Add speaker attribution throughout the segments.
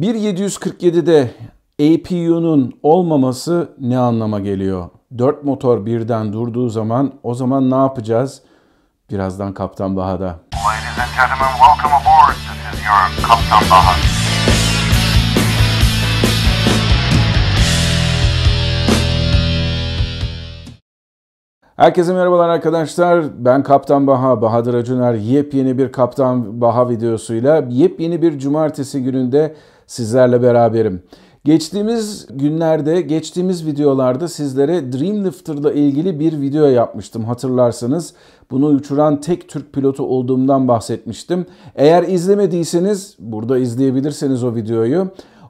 Speaker 1: 1747'de APU'nun olmaması ne anlama geliyor? 4 motor birden durduğu zaman o zaman ne yapacağız? Birazdan Kaptan Baha'da. Ladies and gentlemen, welcome aboard. This is your Kaptan Baha. Herkese merhabalar arkadaşlar. Ben Kaptan Baha, Bahadır Acuner. Yepyeni bir Kaptan Baha videosuyla, yepyeni bir cumartesi gününde sizlerle beraberim. Geçtiğimiz günlerde, geçtiğimiz videolarda sizlere Dreamlifter ile ilgili bir video yapmıştım hatırlarsanız. Bunu uçuran tek Türk pilotu olduğumdan bahsetmiştim. Eğer izlemediyseniz burada izleyebilirsiniz o videoyu.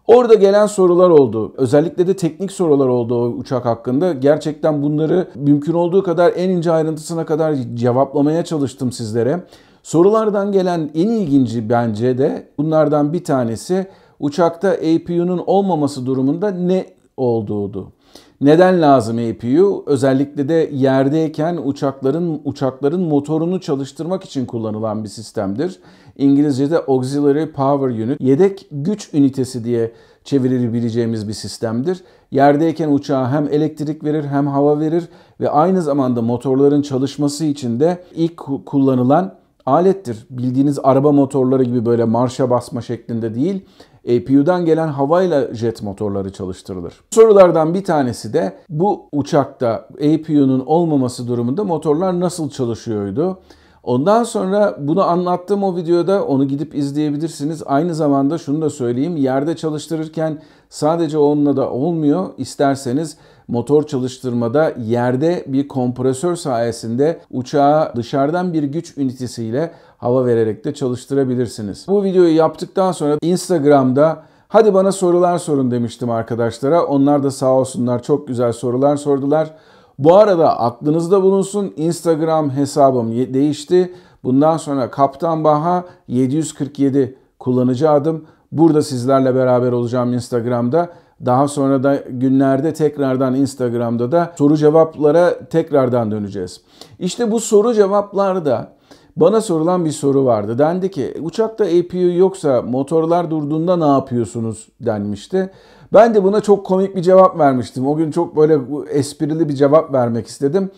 Speaker 1: Orada gelen sorular oldu. Özellikle de teknik sorular oldu o uçak hakkında. Gerçekten bunları mümkün olduğu kadar en ince ayrıntısına kadar cevaplamaya çalıştım sizlere. Sorulardan gelen en ilginci bence de bunlardan bir tanesi uçakta APU'nun olmaması durumunda ne olduğudu. Neden lazım APU? Özellikle de yerdeyken uçakların uçakların motorunu çalıştırmak için kullanılan bir sistemdir. İngilizce'de Auxiliary Power Unit, yedek güç ünitesi diye çevirilebileceğimiz bir sistemdir. Yerdeyken uçağa hem elektrik verir hem hava verir ve aynı zamanda motorların çalışması için de ilk kullanılan alettir. Bildiğiniz araba motorları gibi böyle marşa basma şeklinde değil, APU'dan gelen havayla jet motorları çalıştırılır. Sorulardan bir tanesi de bu uçakta APU'nun olmaması durumunda motorlar nasıl çalışıyordu? Ondan sonra bunu anlattığım o videoda onu gidip izleyebilirsiniz. Aynı zamanda şunu da söyleyeyim. Yerde çalıştırırken sadece onunla da olmuyor. İsterseniz motor çalıştırmada yerde bir kompresör sayesinde uçağa dışarıdan bir güç ünitesiyle hava vererek de çalıştırabilirsiniz. Bu videoyu yaptıktan sonra Instagram'da hadi bana sorular sorun demiştim arkadaşlara. Onlar da sağ olsunlar çok güzel sorular sordular. Bu arada aklınızda bulunsun Instagram hesabım değişti. Bundan sonra Kaptan Baha 747 kullanıcı adım. Burada sizlerle beraber olacağım Instagram'da. Daha sonra da günlerde tekrardan Instagram'da da soru cevaplara tekrardan döneceğiz. İşte bu soru cevaplarda bana sorulan bir soru vardı. Dendi ki uçakta APU yoksa motorlar durduğunda ne yapıyorsunuz denmişti. Ben de buna çok komik bir cevap vermiştim. O gün çok böyle esprili bir cevap vermek istedim.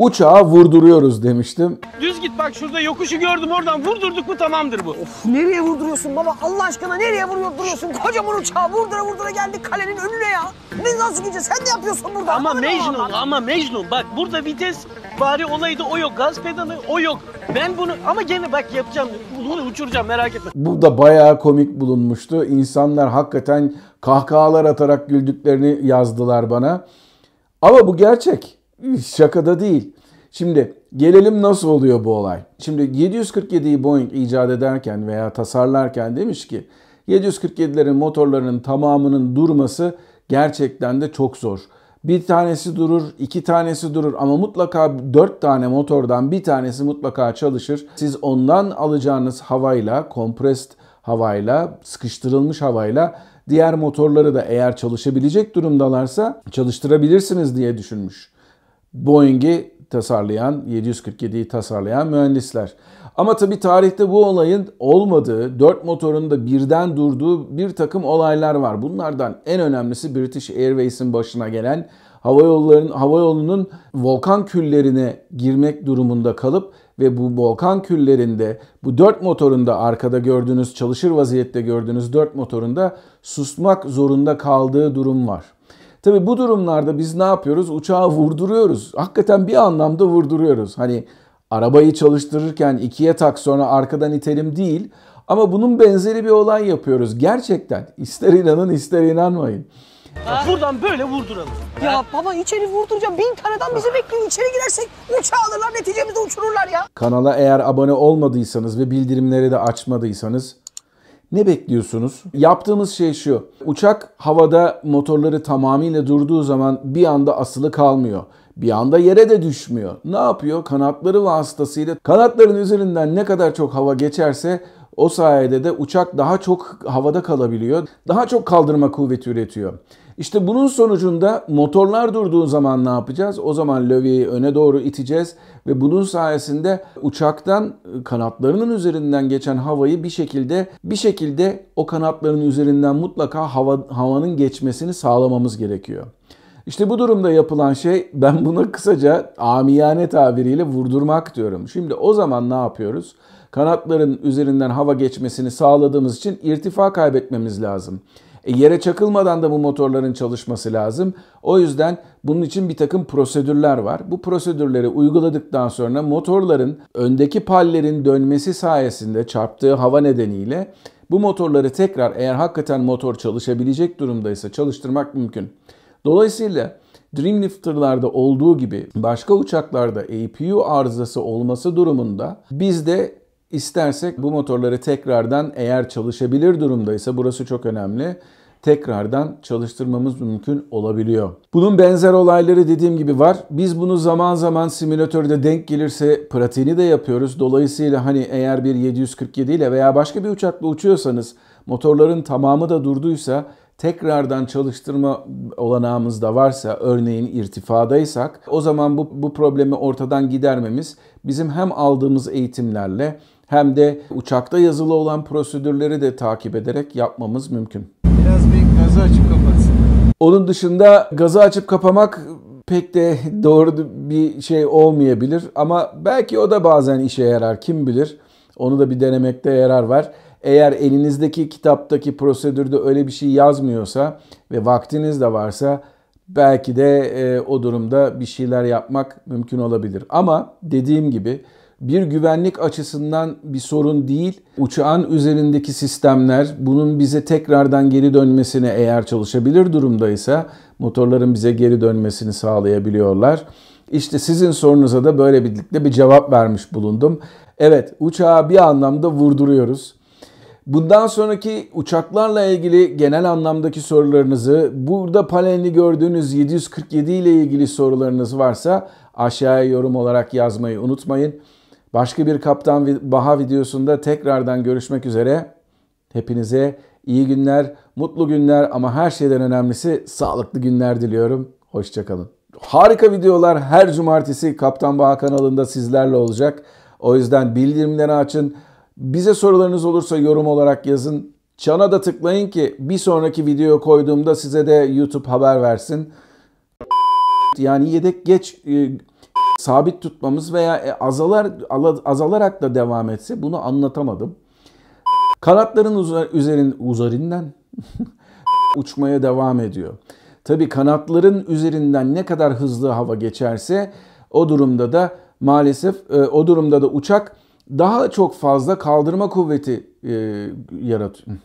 Speaker 1: Uçağı vurduruyoruz demiştim. Düz git bak şurada yokuşu gördüm oradan vurdurduk mu tamamdır bu. Of nereye vurduruyorsun baba Allah aşkına nereye vurduruyorsun? Kocaman uçağı vurdura vurdura geldik kalenin önüne ya. ne nasıl gideceğiz sen ne yapıyorsun burada? Ama Anladın Mecnun ama, ama Mecnun bak burada vites bari olaydı o yok gaz pedalı o yok. Ben bunu ama gene bak yapacağım bunu uçuracağım merak etme. Bu da bayağı komik bulunmuştu. İnsanlar hakikaten kahkahalar atarak güldüklerini yazdılar bana. Ama bu gerçek şakada değil. Şimdi gelelim nasıl oluyor bu olay. Şimdi 747'yi Boeing icat ederken veya tasarlarken demiş ki 747'lerin motorlarının tamamının durması gerçekten de çok zor. Bir tanesi durur, iki tanesi durur ama mutlaka dört tane motordan bir tanesi mutlaka çalışır. Siz ondan alacağınız havayla, compressed havayla, sıkıştırılmış havayla diğer motorları da eğer çalışabilecek durumdalarsa çalıştırabilirsiniz diye düşünmüş. Boeing'i tasarlayan, 747'yi tasarlayan mühendisler. Ama tabi tarihte bu olayın olmadığı, dört motorun da birden durduğu bir takım olaylar var. Bunlardan en önemlisi British Airways'in başına gelen hava hava yolunun volkan küllerine girmek durumunda kalıp ve bu volkan küllerinde bu dört motorunda arkada gördüğünüz çalışır vaziyette gördüğünüz dört motorunda susmak zorunda kaldığı durum var. Tabi bu durumlarda biz ne yapıyoruz? Uçağı vurduruyoruz. Hakikaten bir anlamda vurduruyoruz. Hani arabayı çalıştırırken ikiye tak sonra arkadan itelim değil. Ama bunun benzeri bir olay yapıyoruz. Gerçekten. İster inanın ister inanmayın. buradan böyle vurduralım. Ya, baba içeri vurduracağım. Bin tane bizi bekliyor. İçeri girersek uçağı alırlar neticemizde uçururlar ya. Kanala eğer abone olmadıysanız ve bildirimleri de açmadıysanız ne bekliyorsunuz? Yaptığımız şey şu. Uçak havada motorları tamamıyla durduğu zaman bir anda asılı kalmıyor. Bir anda yere de düşmüyor. Ne yapıyor? Kanatları vasıtasıyla kanatların üzerinden ne kadar çok hava geçerse o sayede de uçak daha çok havada kalabiliyor. Daha çok kaldırma kuvveti üretiyor. İşte bunun sonucunda motorlar durduğu zaman ne yapacağız? O zaman lövyeyi öne doğru iteceğiz ve bunun sayesinde uçaktan kanatlarının üzerinden geçen havayı bir şekilde bir şekilde o kanatların üzerinden mutlaka hava, havanın geçmesini sağlamamız gerekiyor. İşte bu durumda yapılan şey ben buna kısaca amiyane tabiriyle vurdurmak diyorum. Şimdi o zaman ne yapıyoruz? Kanatların üzerinden hava geçmesini sağladığımız için irtifa kaybetmemiz lazım. E yere çakılmadan da bu motorların çalışması lazım. O yüzden bunun için bir takım prosedürler var. Bu prosedürleri uyguladıktan sonra motorların öndeki pallerin dönmesi sayesinde çarptığı hava nedeniyle bu motorları tekrar eğer hakikaten motor çalışabilecek durumdaysa çalıştırmak mümkün. Dolayısıyla Dreamlifter'larda olduğu gibi başka uçaklarda APU arızası olması durumunda biz de İstersek bu motorları tekrardan eğer çalışabilir durumdaysa burası çok önemli tekrardan çalıştırmamız mümkün olabiliyor. Bunun benzer olayları dediğim gibi var. Biz bunu zaman zaman simülatörde denk gelirse pratiğini de yapıyoruz. Dolayısıyla hani eğer bir 747 ile veya başka bir uçakla uçuyorsanız motorların tamamı da durduysa tekrardan çalıştırma olanağımız da varsa örneğin irtifadaysak o zaman bu, bu problemi ortadan gidermemiz bizim hem aldığımız eğitimlerle hem de uçakta yazılı olan prosedürleri de takip ederek yapmamız mümkün. Biraz bir gazı açıp kapatsın. Onun dışında gazı açıp kapamak pek de doğru bir şey olmayabilir ama belki o da bazen işe yarar kim bilir. Onu da bir denemekte yarar var. Eğer elinizdeki kitaptaki prosedürde öyle bir şey yazmıyorsa ve vaktiniz de varsa belki de e, o durumda bir şeyler yapmak mümkün olabilir. Ama dediğim gibi bir güvenlik açısından bir sorun değil. Uçağın üzerindeki sistemler bunun bize tekrardan geri dönmesini eğer çalışabilir durumdaysa motorların bize geri dönmesini sağlayabiliyorlar. İşte sizin sorunuza da böyle birlikte bir cevap vermiş bulundum. Evet uçağı bir anlamda vurduruyoruz. Bundan sonraki uçaklarla ilgili genel anlamdaki sorularınızı, burada panelini gördüğünüz 747 ile ilgili sorularınız varsa aşağıya yorum olarak yazmayı unutmayın. Başka bir Kaptan Baha videosunda tekrardan görüşmek üzere. Hepinize iyi günler, mutlu günler ama her şeyden önemlisi sağlıklı günler diliyorum. Hoşçakalın. Harika videolar her cumartesi Kaptan Baha kanalında sizlerle olacak. O yüzden bildirimleri açın. Bize sorularınız olursa yorum olarak yazın. Çana da tıklayın ki bir sonraki video koyduğumda size de YouTube haber versin. Yani yedek geç e, sabit tutmamız veya e, azalar azalarak da devam etse bunu anlatamadım. Kanatların uzar, üzerin uzarından uçmaya devam ediyor. Tabi kanatların üzerinden ne kadar hızlı hava geçerse o durumda da maalesef e, o durumda da uçak daha çok fazla kaldırma kuvveti e, yaratıyor.